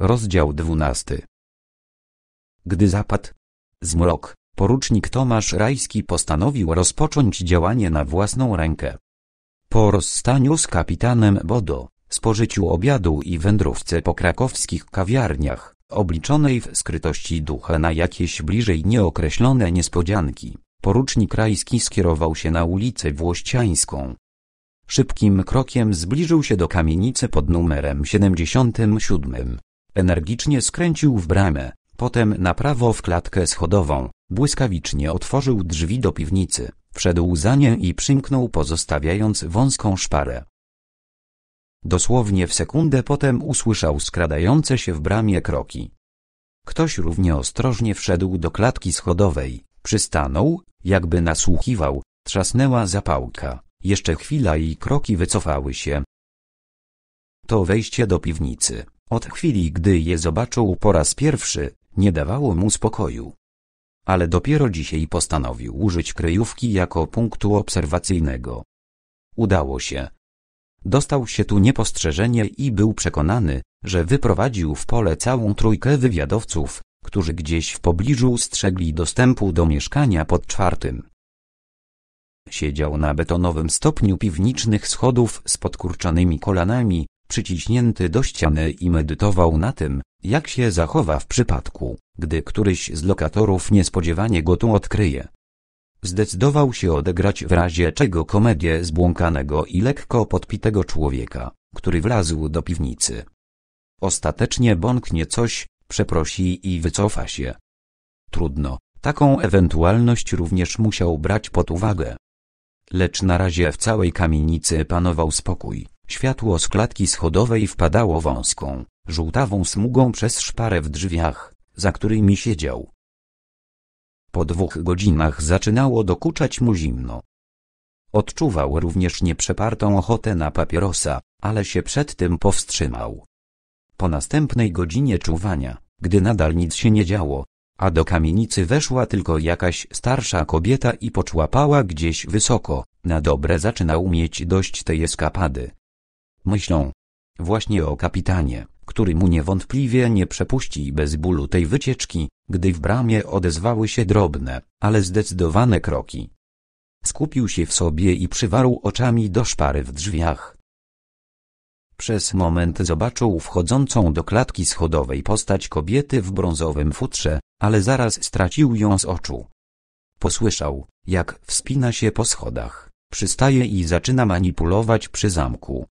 Rozdział dwunasty. Gdy zapadł zmrok, porucznik Tomasz Rajski postanowił rozpocząć działanie na własną rękę. Po rozstaniu z kapitanem Bodo, spożyciu obiadu i wędrówce po krakowskich kawiarniach, obliczonej w skrytości ducha na jakieś bliżej nieokreślone niespodzianki, porucznik Rajski skierował się na ulicę Włościańską. Szybkim krokiem zbliżył się do kamienicy pod numerem 77 Energicznie skręcił w bramę, potem na prawo w klatkę schodową, błyskawicznie otworzył drzwi do piwnicy, wszedł za nie i przymknął pozostawiając wąską szparę. Dosłownie w sekundę potem usłyszał skradające się w bramie kroki. Ktoś równie ostrożnie wszedł do klatki schodowej, przystanął, jakby nasłuchiwał, trzasnęła zapałka, jeszcze chwila i kroki wycofały się. To wejście do piwnicy. Od chwili, gdy je zobaczył po raz pierwszy, nie dawało mu spokoju. Ale dopiero dzisiaj postanowił użyć kryjówki jako punktu obserwacyjnego. Udało się. Dostał się tu niepostrzeżenie i był przekonany, że wyprowadził w pole całą trójkę wywiadowców, którzy gdzieś w pobliżu strzegli dostępu do mieszkania pod czwartym. Siedział na betonowym stopniu piwniczych schodów z podkurczonymi kolanami, przyciśnięty do ściany i medytował na tym, jak się zachowa w przypadku, gdy któryś z lokatorów niespodziewanie go tu odkryje. Zdecydował się odegrać w razie czego komedię zbłąkanego i lekko podpitego człowieka, który wlazł do piwnicy. Ostatecznie bąknie coś, przeprosi i wycofa się. Trudno, taką ewentualność również musiał brać pod uwagę. Lecz na razie w całej kamienicy panował spokój. Światło z klatki schodowej wpadało wąską, żółtawą smugą przez szparę w drzwiach, za którymi siedział. Po dwóch godzinach zaczynało dokuczać mu zimno. Odczuwał również nieprzepartą ochotę na papierosa, ale się przed tym powstrzymał. Po następnej godzinie czuwania, gdy nadal nic się nie działo, a do kamienicy weszła tylko jakaś starsza kobieta i poczłapała gdzieś wysoko, na dobre zaczynał mieć dość tej eskapady myślą właśnie o kapitanie, który mu niewątpliwie nie przepuści bez bólu tej wycieczki, gdy w bramie odezwały się drobne, ale zdecydowane kroki. Skupił się w sobie i przywarł oczami do szpary w drzwiach. Przez moment zobaczył wchodzącą do klatki schodowej postać kobiety w brązowym futrze, ale zaraz stracił ją z oczu. Posłyszał, jak wspina się po schodach, przystaje i zaczyna manipulować przy zamku.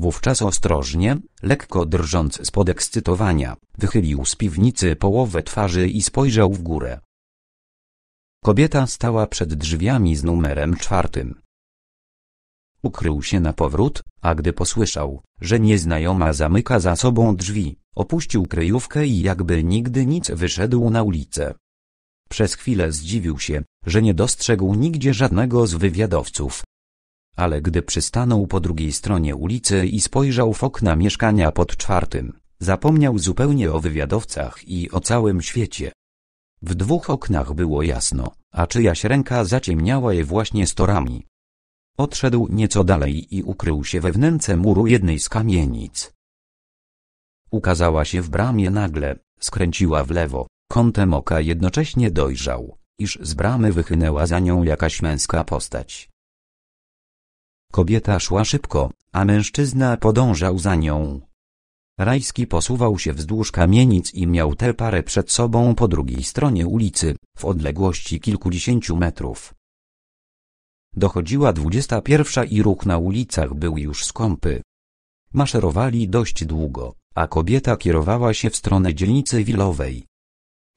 Wówczas ostrożnie, lekko drżąc z podekscytowania, wychylił z piwnicy połowę twarzy i spojrzał w górę. Kobieta stała przed drzwiami z numerem czwartym. Ukrył się na powrót, a gdy posłyszał, że nieznajoma zamyka za sobą drzwi, opuścił kryjówkę i jakby nigdy nic wyszedł na ulicę. Przez chwilę zdziwił się, że nie dostrzegł nigdzie żadnego z wywiadowców, ale gdy przystanął po drugiej stronie ulicy i spojrzał w okna mieszkania pod czwartym, zapomniał zupełnie o wywiadowcach i o całym świecie. W dwóch oknach było jasno, a czyjaś ręka zaciemniała je właśnie storami. Odszedł nieco dalej i ukrył się we wnęce muru jednej z kamienic. Ukazała się w bramie nagle, skręciła w lewo, kątem oka jednocześnie dojrzał, iż z bramy wychynęła za nią jakaś męska postać. Kobieta szła szybko, a mężczyzna podążał za nią. Rajski posuwał się wzdłuż kamienic i miał tę parę przed sobą po drugiej stronie ulicy, w odległości kilkudziesięciu metrów. Dochodziła dwudziesta pierwsza i ruch na ulicach był już skąpy. Maszerowali dość długo, a kobieta kierowała się w stronę dzielnicy wilowej.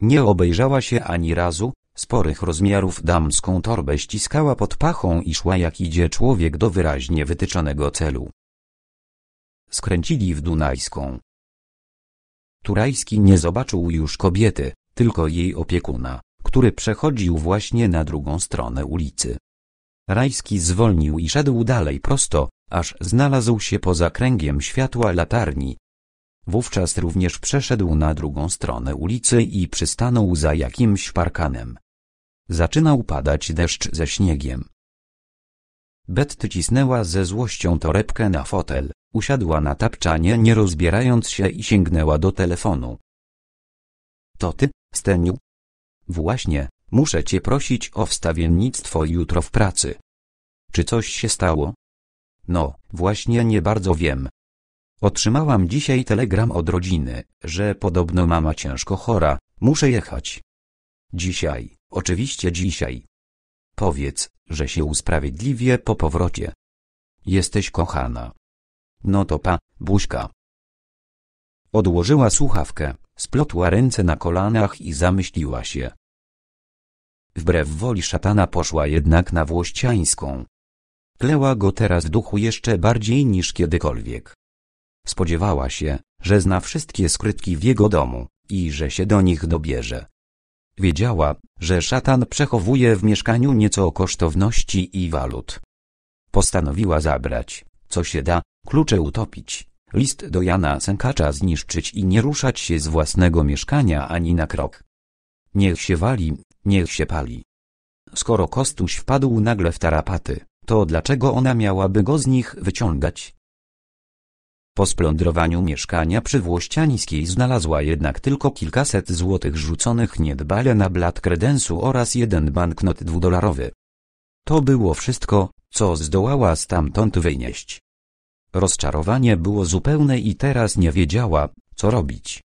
Nie obejrzała się ani razu, Sporych rozmiarów damską torbę ściskała pod pachą i szła jak idzie człowiek do wyraźnie wytyczonego celu. Skręcili w Dunajską. Turajski nie zobaczył już kobiety, tylko jej opiekuna, który przechodził właśnie na drugą stronę ulicy. Rajski zwolnił i szedł dalej prosto, aż znalazł się poza kręgiem światła latarni, Wówczas również przeszedł na drugą stronę ulicy i przystanął za jakimś parkanem. Zaczynał padać deszcz ze śniegiem. Betty cisnęła ze złością torebkę na fotel, usiadła na tapczanie nie rozbierając się i sięgnęła do telefonu. To ty, Steniu? Właśnie, muszę cię prosić o wstawiennictwo jutro w pracy. Czy coś się stało? No, właśnie nie bardzo wiem, Otrzymałam dzisiaj telegram od rodziny, że podobno mama ciężko chora, muszę jechać. Dzisiaj, oczywiście dzisiaj. Powiedz, że się usprawiedliwię po powrocie. Jesteś kochana. No to pa, buźka. Odłożyła słuchawkę, splotła ręce na kolanach i zamyśliła się. Wbrew woli szatana poszła jednak na włościańską. Kleła go teraz duchu jeszcze bardziej niż kiedykolwiek. Spodziewała się, że zna wszystkie skrytki w jego domu i że się do nich dobierze. Wiedziała, że szatan przechowuje w mieszkaniu nieco kosztowności i walut. Postanowiła zabrać, co się da, klucze utopić, list do Jana Sękacza zniszczyć i nie ruszać się z własnego mieszkania ani na krok. Niech się wali, niech się pali. Skoro Kostuś wpadł nagle w tarapaty, to dlaczego ona miałaby go z nich wyciągać? Po splądrowaniu mieszkania przy Włościańskiej znalazła jednak tylko kilkaset złotych rzuconych niedbale na blat kredensu oraz jeden banknot dwudolarowy. To było wszystko, co zdołała stamtąd wynieść. Rozczarowanie było zupełne i teraz nie wiedziała, co robić.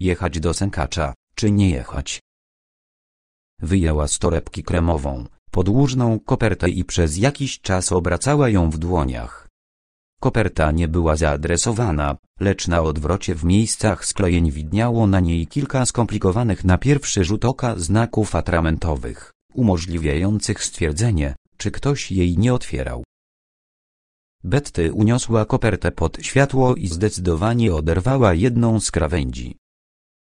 Jechać do sękacza, czy nie jechać? Wyjęła z torebki kremową, podłużną kopertę i przez jakiś czas obracała ją w dłoniach. Koperta nie była zaadresowana, lecz na odwrocie w miejscach sklejeń widniało na niej kilka skomplikowanych na pierwszy rzut oka znaków atramentowych, umożliwiających stwierdzenie, czy ktoś jej nie otwierał. Betty uniosła kopertę pod światło i zdecydowanie oderwała jedną z krawędzi.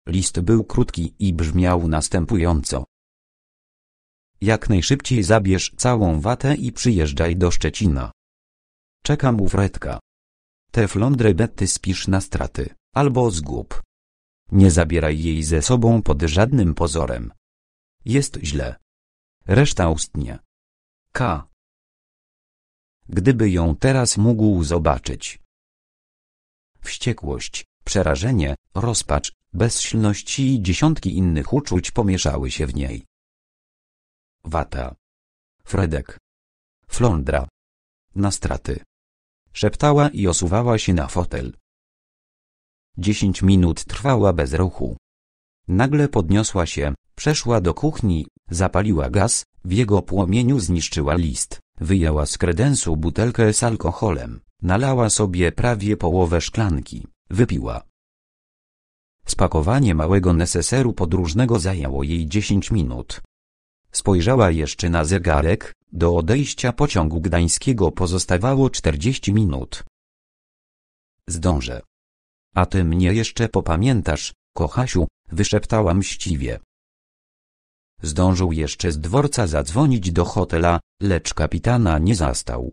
List był krótki i brzmiał następująco. Jak najszybciej zabierz całą watę i przyjeżdżaj do Szczecina. Czeka mu wredka. Te flądre betty spisz na straty, albo zgub. Nie zabieraj jej ze sobą pod żadnym pozorem. Jest źle. Reszta ustnie. K. Gdyby ją teraz mógł zobaczyć. Wściekłość, przerażenie, rozpacz, bezsilność i dziesiątki innych uczuć pomieszały się w niej. Wata. Fredek. Flądra. Na straty. Szeptała i osuwała się na fotel. Dziesięć minut trwała bez ruchu. Nagle podniosła się, przeszła do kuchni, zapaliła gaz, w jego płomieniu zniszczyła list, wyjęła z kredensu butelkę z alkoholem, nalała sobie prawie połowę szklanki, wypiła. Spakowanie małego neseseru podróżnego zajęło jej dziesięć minut. Spojrzała jeszcze na zegarek, do odejścia pociągu gdańskiego pozostawało 40 minut. Zdążę. A ty mnie jeszcze popamiętasz, kochasiu, wyszeptała mściwie. Zdążył jeszcze z dworca zadzwonić do hotela, lecz kapitana nie zastał.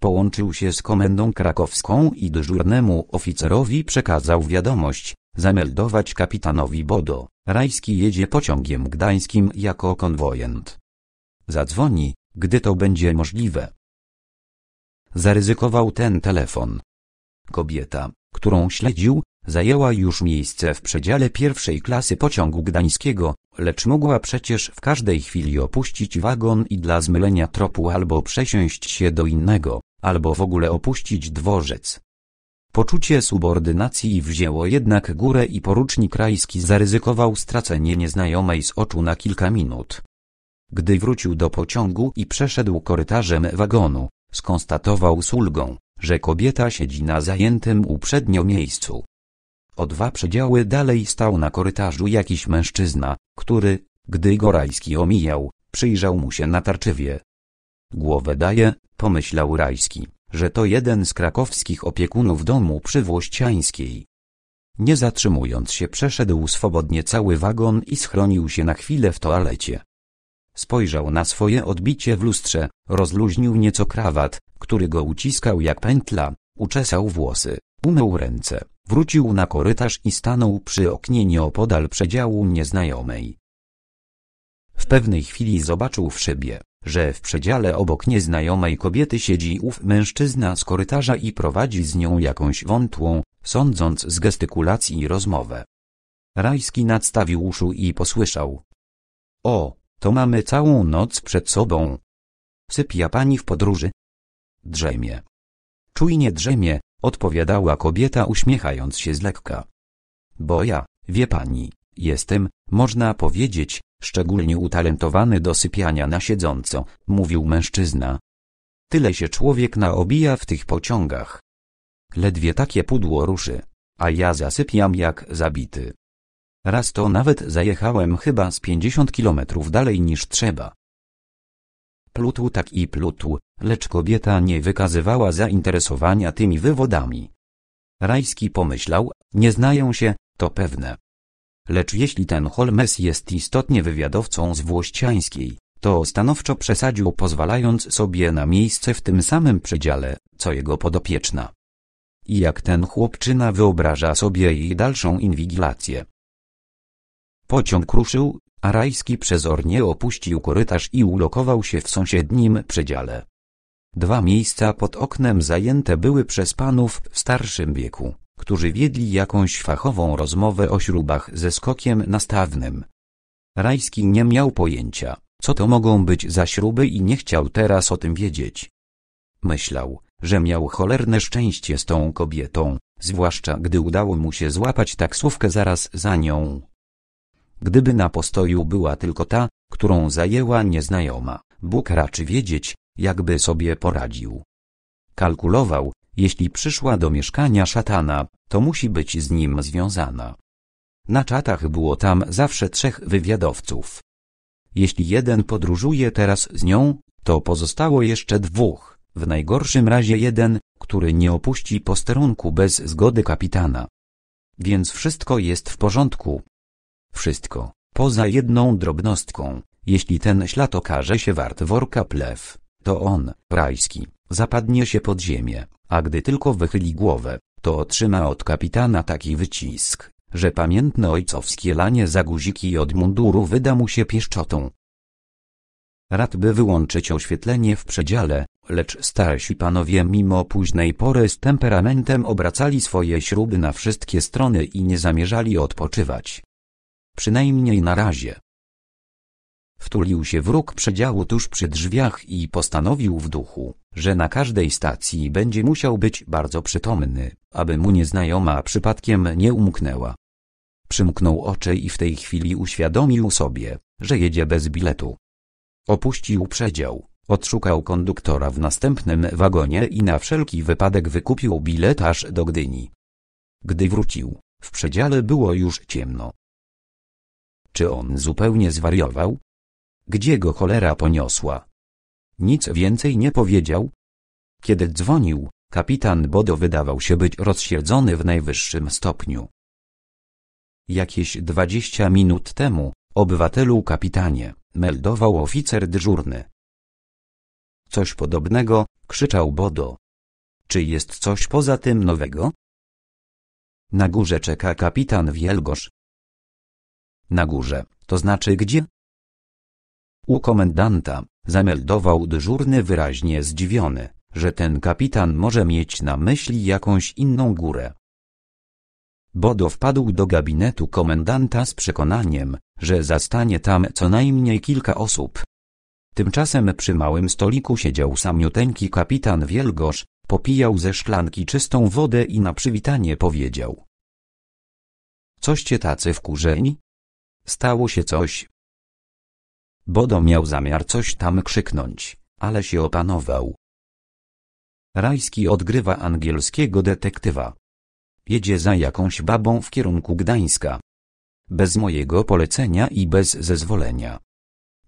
Połączył się z komendą krakowską i dyżurnemu oficerowi przekazał wiadomość, zameldować kapitanowi Bodo, Rajski jedzie pociągiem gdańskim jako konwojent. Zadzwoni, gdy to będzie możliwe. Zaryzykował ten telefon. Kobieta, którą śledził, zajęła już miejsce w przedziale pierwszej klasy pociągu gdańskiego, lecz mogła przecież w każdej chwili opuścić wagon i dla zmylenia tropu albo przesiąść się do innego, albo w ogóle opuścić dworzec. Poczucie subordynacji wzięło jednak górę i porucznik Rajski zaryzykował stracenie nieznajomej z oczu na kilka minut. Gdy wrócił do pociągu i przeszedł korytarzem wagonu, skonstatował z ulgą, że kobieta siedzi na zajętym uprzednio miejscu. O dwa przedziały dalej stał na korytarzu jakiś mężczyzna, który, gdy Gorajski omijał, przyjrzał mu się natarczywie. Głowę daje, pomyślał Rajski, że to jeden z krakowskich opiekunów domu przy Włościańskiej. Nie zatrzymując się przeszedł swobodnie cały wagon i schronił się na chwilę w toalecie. Spojrzał na swoje odbicie w lustrze, rozluźnił nieco krawat, który go uciskał jak pętla, uczesał włosy, umył ręce, wrócił na korytarz i stanął przy oknie nieopodal przedziału nieznajomej. W pewnej chwili zobaczył w szybie, że w przedziale obok nieznajomej kobiety siedzi ów mężczyzna z korytarza i prowadzi z nią jakąś wątłą, sądząc z gestykulacji rozmowę. Rajski nadstawił uszu i posłyszał. O, to mamy całą noc przed sobą. Sypia pani w podróży? Drzemie. Czujnie drzemie, odpowiadała kobieta uśmiechając się z lekka. Bo ja, wie pani, jestem, można powiedzieć, szczególnie utalentowany do sypiania na siedząco, mówił mężczyzna. Tyle się człowiek naobija w tych pociągach. Ledwie takie pudło ruszy, a ja zasypiam jak zabity. Raz to nawet zajechałem chyba z pięćdziesiąt kilometrów dalej niż trzeba. Plutł tak i plutł, lecz kobieta nie wykazywała zainteresowania tymi wywodami. Rajski pomyślał, nie znają się, to pewne. Lecz jeśli ten Holmes jest istotnie wywiadowcą z Włościańskiej, to stanowczo przesadził pozwalając sobie na miejsce w tym samym przedziale, co jego podopieczna. I jak ten chłopczyna wyobraża sobie jej dalszą inwigilację. Pociąg ruszył, a Rajski przezornie opuścił korytarz i ulokował się w sąsiednim przedziale. Dwa miejsca pod oknem zajęte były przez panów w starszym wieku, którzy wiedli jakąś fachową rozmowę o śrubach ze skokiem nastawnym. Rajski nie miał pojęcia, co to mogą być za śruby i nie chciał teraz o tym wiedzieć. Myślał, że miał cholerne szczęście z tą kobietą, zwłaszcza gdy udało mu się złapać taksówkę zaraz za nią. Gdyby na postoju była tylko ta, którą zajęła nieznajoma, Bóg raczy wiedzieć, jakby sobie poradził. Kalkulował, jeśli przyszła do mieszkania szatana, to musi być z nim związana. Na czatach było tam zawsze trzech wywiadowców. Jeśli jeden podróżuje teraz z nią, to pozostało jeszcze dwóch, w najgorszym razie jeden, który nie opuści posterunku bez zgody kapitana. Więc wszystko jest w porządku, wszystko, poza jedną drobnostką, jeśli ten ślad okaże się wart worka plew, to on, rajski, zapadnie się pod ziemię, a gdy tylko wychyli głowę, to otrzyma od kapitana taki wycisk, że pamiętne ojcowskie lanie za guziki od munduru wyda mu się pieszczotą. Radby wyłączyć oświetlenie w przedziale, lecz starsi panowie mimo późnej pory z temperamentem obracali swoje śruby na wszystkie strony i nie zamierzali odpoczywać. Przynajmniej na razie. Wtulił się wróg przedziału tuż przy drzwiach i postanowił w duchu, że na każdej stacji będzie musiał być bardzo przytomny, aby mu nieznajoma przypadkiem nie umknęła. Przymknął oczy i w tej chwili uświadomił sobie, że jedzie bez biletu. Opuścił przedział, odszukał konduktora w następnym wagonie i na wszelki wypadek wykupił biletarz do Gdyni. Gdy wrócił, w przedziale było już ciemno, czy on zupełnie zwariował? Gdzie go cholera poniosła? Nic więcej nie powiedział. Kiedy dzwonił, kapitan Bodo wydawał się być rozsiedzony w najwyższym stopniu. Jakieś dwadzieścia minut temu, obywatelu kapitanie, meldował oficer dyżurny. Coś podobnego, krzyczał Bodo. Czy jest coś poza tym nowego? Na górze czeka kapitan Wielgosz, na górze, to znaczy gdzie? U komendanta, zameldował dyżurny wyraźnie zdziwiony, że ten kapitan może mieć na myśli jakąś inną górę. Bodo wpadł do gabinetu komendanta z przekonaniem, że zastanie tam co najmniej kilka osób. Tymczasem przy małym stoliku siedział samiuteńki kapitan Wielgosz, popijał ze szklanki czystą wodę i na przywitanie powiedział. Coście tacy wkurzeni? Stało się coś. Bodo miał zamiar coś tam krzyknąć, ale się opanował. Rajski odgrywa angielskiego detektywa. Jedzie za jakąś babą w kierunku Gdańska. Bez mojego polecenia i bez zezwolenia.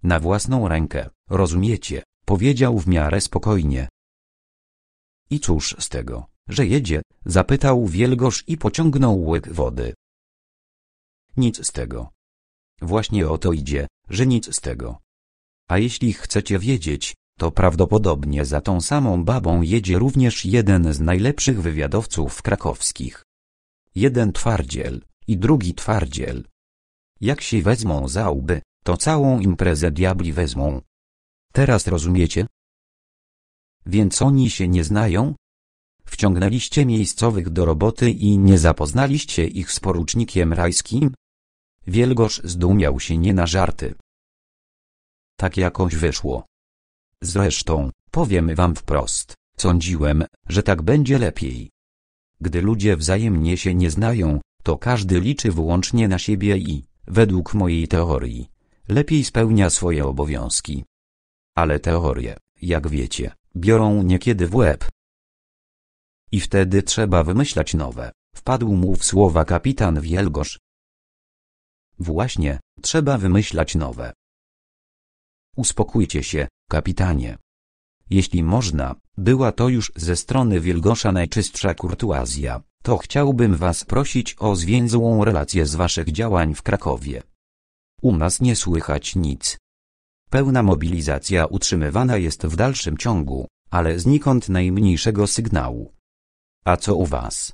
Na własną rękę, rozumiecie, powiedział w miarę spokojnie. I cóż z tego, że jedzie, zapytał wielgosz i pociągnął łyk wody. Nic z tego, Właśnie o to idzie, że nic z tego. A jeśli chcecie wiedzieć, to prawdopodobnie za tą samą babą jedzie również jeden z najlepszych wywiadowców krakowskich. Jeden twardziel i drugi twardziel. Jak się wezmą za łby, to całą imprezę diabli wezmą. Teraz rozumiecie? Więc oni się nie znają? Wciągnęliście miejscowych do roboty i nie zapoznaliście ich z porucznikiem rajskim? Wielgosz zdumiał się nie na żarty. Tak jakoś wyszło. Zresztą, powiem wam wprost, sądziłem, że tak będzie lepiej. Gdy ludzie wzajemnie się nie znają, to każdy liczy wyłącznie na siebie i, według mojej teorii, lepiej spełnia swoje obowiązki. Ale teorie, jak wiecie, biorą niekiedy w łeb. I wtedy trzeba wymyślać nowe, wpadł mu w słowa kapitan Wielgosz, Właśnie, trzeba wymyślać nowe. Uspokójcie się, kapitanie. Jeśli można, była to już ze strony Wilgosza najczystsza kurtuazja, to chciałbym was prosić o zwięzłą relację z waszych działań w Krakowie. U nas nie słychać nic. Pełna mobilizacja utrzymywana jest w dalszym ciągu, ale znikąd najmniejszego sygnału. A co u was?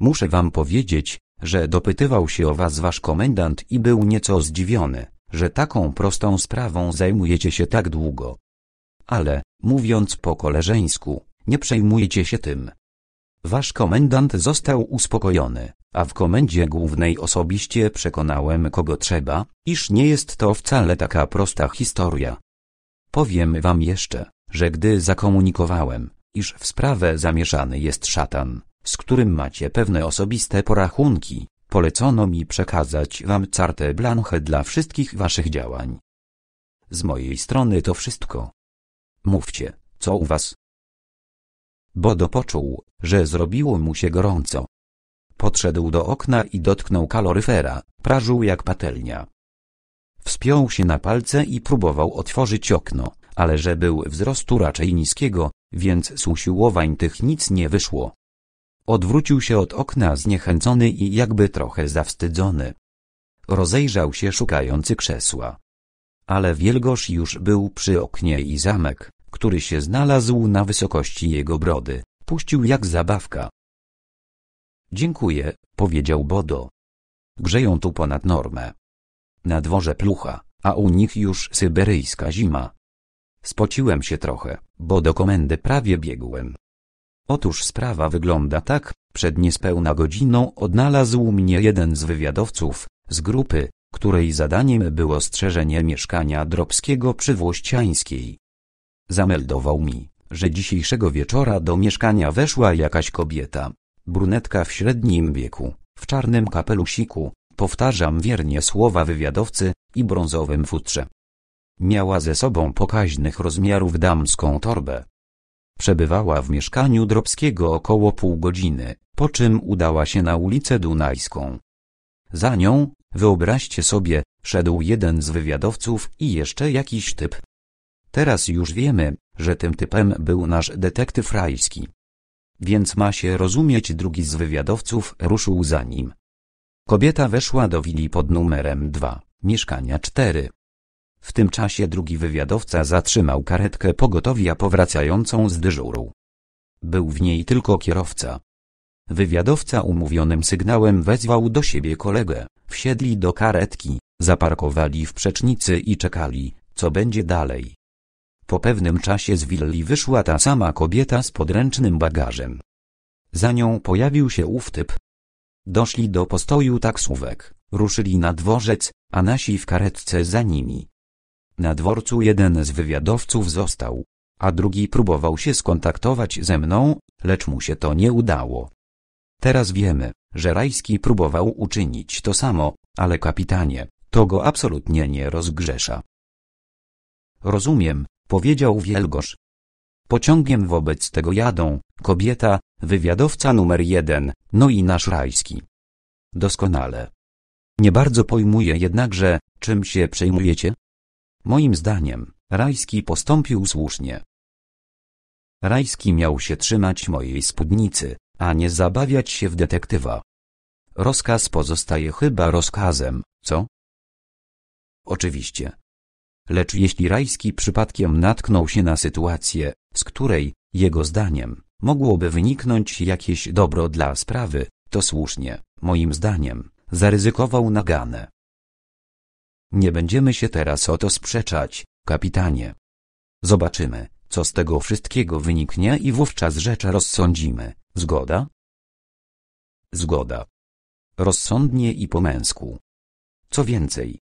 Muszę wam powiedzieć, że dopytywał się o was wasz komendant i był nieco zdziwiony, że taką prostą sprawą zajmujecie się tak długo. Ale, mówiąc po koleżeńsku, nie przejmujecie się tym. Wasz komendant został uspokojony, a w komendzie głównej osobiście przekonałem kogo trzeba, iż nie jest to wcale taka prosta historia. Powiem wam jeszcze, że gdy zakomunikowałem, iż w sprawę zamieszany jest szatan, z którym macie pewne osobiste porachunki, polecono mi przekazać wam carte blanche dla wszystkich waszych działań. Z mojej strony to wszystko. Mówcie, co u was? Bodo poczuł, że zrobiło mu się gorąco. Podszedł do okna i dotknął kaloryfera, prażył jak patelnia. Wspiął się na palce i próbował otworzyć okno, ale że był wzrostu raczej niskiego, więc z usiłowań tych nic nie wyszło. Odwrócił się od okna zniechęcony i jakby trochę zawstydzony. Rozejrzał się szukający krzesła. Ale Wielgosz już był przy oknie i zamek, który się znalazł na wysokości jego brody, puścił jak zabawka. Dziękuję, powiedział Bodo. Grzeją tu ponad normę. Na dworze plucha, a u nich już syberyjska zima. Spociłem się trochę, bo do komendy prawie biegłem. Otóż sprawa wygląda tak, przed niespełna godziną odnalazł mnie jeden z wywiadowców, z grupy, której zadaniem było strzeżenie mieszkania Drobskiego przy Włościańskiej. Zameldował mi, że dzisiejszego wieczora do mieszkania weszła jakaś kobieta, brunetka w średnim wieku, w czarnym kapelusiku, powtarzam wiernie słowa wywiadowcy, i brązowym futrze. Miała ze sobą pokaźnych rozmiarów damską torbę, Przebywała w mieszkaniu Drobskiego około pół godziny, po czym udała się na ulicę Dunajską. Za nią, wyobraźcie sobie, szedł jeden z wywiadowców i jeszcze jakiś typ. Teraz już wiemy, że tym typem był nasz detektyw rajski. Więc ma się rozumieć drugi z wywiadowców ruszył za nim. Kobieta weszła do willi pod numerem 2, mieszkania 4. W tym czasie drugi wywiadowca zatrzymał karetkę pogotowia powracającą z dyżuru. Był w niej tylko kierowca. Wywiadowca umówionym sygnałem wezwał do siebie kolegę, wsiedli do karetki, zaparkowali w przecznicy i czekali, co będzie dalej. Po pewnym czasie z willi wyszła ta sama kobieta z podręcznym bagażem. Za nią pojawił się ów typ. Doszli do postoju taksówek, ruszyli na dworzec, a nasi w karetce za nimi. Na dworcu jeden z wywiadowców został, a drugi próbował się skontaktować ze mną, lecz mu się to nie udało. Teraz wiemy, że Rajski próbował uczynić to samo, ale kapitanie, to go absolutnie nie rozgrzesza. Rozumiem, powiedział Wielgosz. Pociągiem wobec tego jadą, kobieta, wywiadowca numer jeden, no i nasz Rajski. Doskonale. Nie bardzo pojmuję jednakże, czym się przejmujecie? Moim zdaniem, Rajski postąpił słusznie. Rajski miał się trzymać mojej spódnicy, a nie zabawiać się w detektywa. Rozkaz pozostaje chyba rozkazem, co? Oczywiście. Lecz jeśli Rajski przypadkiem natknął się na sytuację, z której, jego zdaniem, mogłoby wyniknąć jakieś dobro dla sprawy, to słusznie, moim zdaniem, zaryzykował naganę. Nie będziemy się teraz o to sprzeczać, kapitanie. Zobaczymy, co z tego wszystkiego wyniknie i wówczas rzecz rozsądzimy. Zgoda? Zgoda. Rozsądnie i po męsku. Co więcej,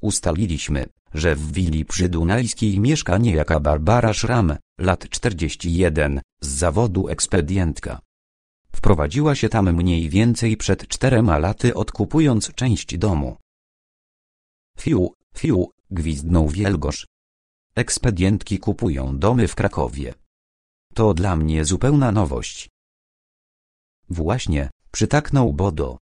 ustaliliśmy, że w willi przydunajskiej mieszka niejaka Barbara Szram, lat 41, z zawodu ekspedientka. Wprowadziła się tam mniej więcej przed czterema laty odkupując część domu, Fiu, fiu, gwizdnął Wielgosz. Ekspedientki kupują domy w Krakowie. To dla mnie zupełna nowość. Właśnie, przytaknął Bodo.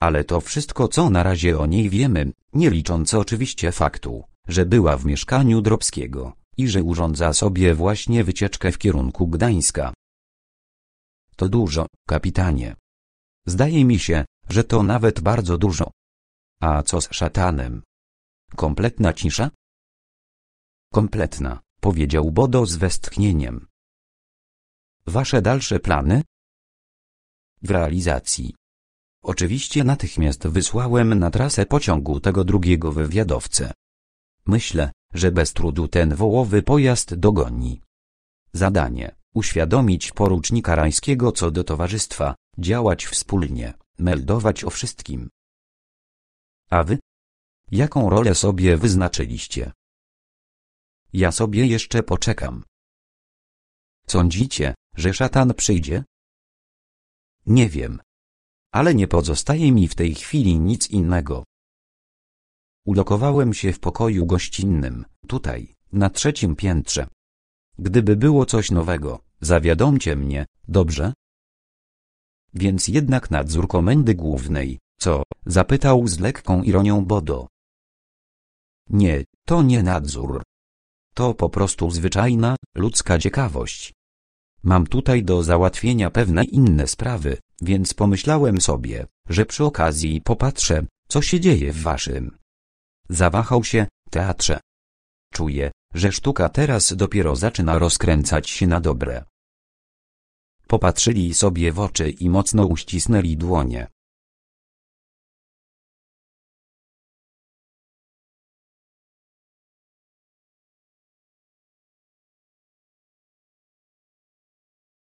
Ale to wszystko co na razie o niej wiemy, nie licząc oczywiście faktu, że była w mieszkaniu Drobskiego i że urządza sobie właśnie wycieczkę w kierunku Gdańska. To dużo, kapitanie. Zdaje mi się, że to nawet bardzo dużo. A co z szatanem? Kompletna cisza? Kompletna, powiedział Bodo z westchnieniem. Wasze dalsze plany? W realizacji. Oczywiście natychmiast wysłałem na trasę pociągu tego drugiego wywiadowcę. Myślę, że bez trudu ten wołowy pojazd dogoni. Zadanie uświadomić porucznika Rajskiego co do towarzystwa, działać wspólnie, meldować o wszystkim. A wy? Jaką rolę sobie wyznaczyliście? Ja sobie jeszcze poczekam. Sądzicie, że szatan przyjdzie? Nie wiem. Ale nie pozostaje mi w tej chwili nic innego. Ulokowałem się w pokoju gościnnym, tutaj, na trzecim piętrze. Gdyby było coś nowego, zawiadomcie mnie, dobrze? Więc jednak nadzór komendy głównej, co? zapytał z lekką ironią Bodo. Nie, to nie nadzór. To po prostu zwyczajna, ludzka ciekawość. Mam tutaj do załatwienia pewne inne sprawy, więc pomyślałem sobie, że przy okazji popatrzę, co się dzieje w waszym. Zawahał się, teatrze. Czuję, że sztuka teraz dopiero zaczyna rozkręcać się na dobre. Popatrzyli sobie w oczy i mocno uścisnęli dłonie.